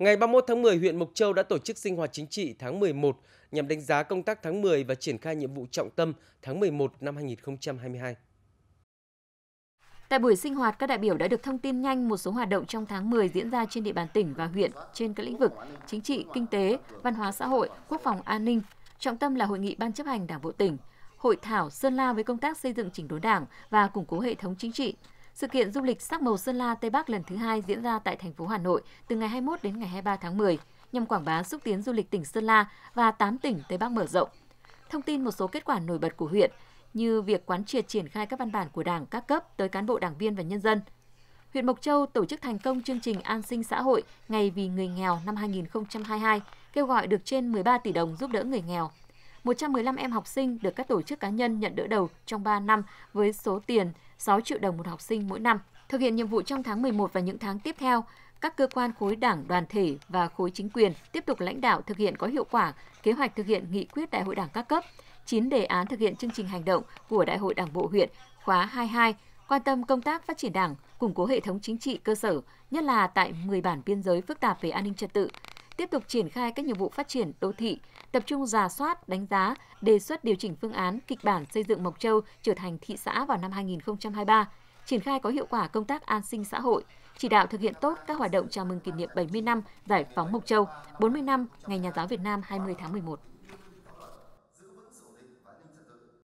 Ngày 31 tháng 10, huyện Mộc Châu đã tổ chức sinh hoạt chính trị tháng 11 nhằm đánh giá công tác tháng 10 và triển khai nhiệm vụ trọng tâm tháng 11 năm 2022. Tại buổi sinh hoạt, các đại biểu đã được thông tin nhanh một số hoạt động trong tháng 10 diễn ra trên địa bàn tỉnh và huyện trên các lĩnh vực chính trị, kinh tế, văn hóa xã hội, quốc phòng an ninh. Trọng tâm là hội nghị ban chấp hành Đảng bộ tỉnh, hội thảo Sơn La với công tác xây dựng chỉnh đốn Đảng và củng cố hệ thống chính trị, sự kiện du lịch sắc màu Sơn La Tây Bắc lần thứ hai diễn ra tại thành phố Hà Nội từ ngày 21 đến ngày 23 tháng 10 nhằm quảng bá xúc tiến du lịch tỉnh Sơn La và 8 tỉnh Tây Bắc mở rộng. Thông tin một số kết quả nổi bật của huyện như việc quán triệt triển khai các văn bản của Đảng các cấp tới cán bộ đảng viên và nhân dân. Huyện Mộc Châu tổ chức thành công chương trình an sinh xã hội Ngày vì người nghèo năm 2022, kêu gọi được trên 13 tỷ đồng giúp đỡ người nghèo 115 em học sinh được các tổ chức cá nhân nhận đỡ đầu trong 3 năm với số tiền 6 triệu đồng một học sinh mỗi năm. Thực hiện nhiệm vụ trong tháng 11 và những tháng tiếp theo, các cơ quan khối đảng, đoàn thể và khối chính quyền tiếp tục lãnh đạo thực hiện có hiệu quả kế hoạch thực hiện nghị quyết đại hội đảng các cấp, 9 đề án thực hiện chương trình hành động của Đại hội Đảng bộ huyện khóa 22, quan tâm công tác phát triển đảng, củng cố hệ thống chính trị cơ sở, nhất là tại 10 bản biên giới phức tạp về an ninh trật tự, tiếp tục triển khai các nhiệm vụ phát triển đô thị, tập trung giả soát, đánh giá, đề xuất điều chỉnh phương án, kịch bản xây dựng Mộc Châu trở thành thị xã vào năm 2023, triển khai có hiệu quả công tác an sinh xã hội, chỉ đạo thực hiện tốt các hoạt động chào mừng kỷ niệm 70 năm Giải phóng Mộc Châu, 40 năm Ngày Nhà giáo Việt Nam 20 tháng 11.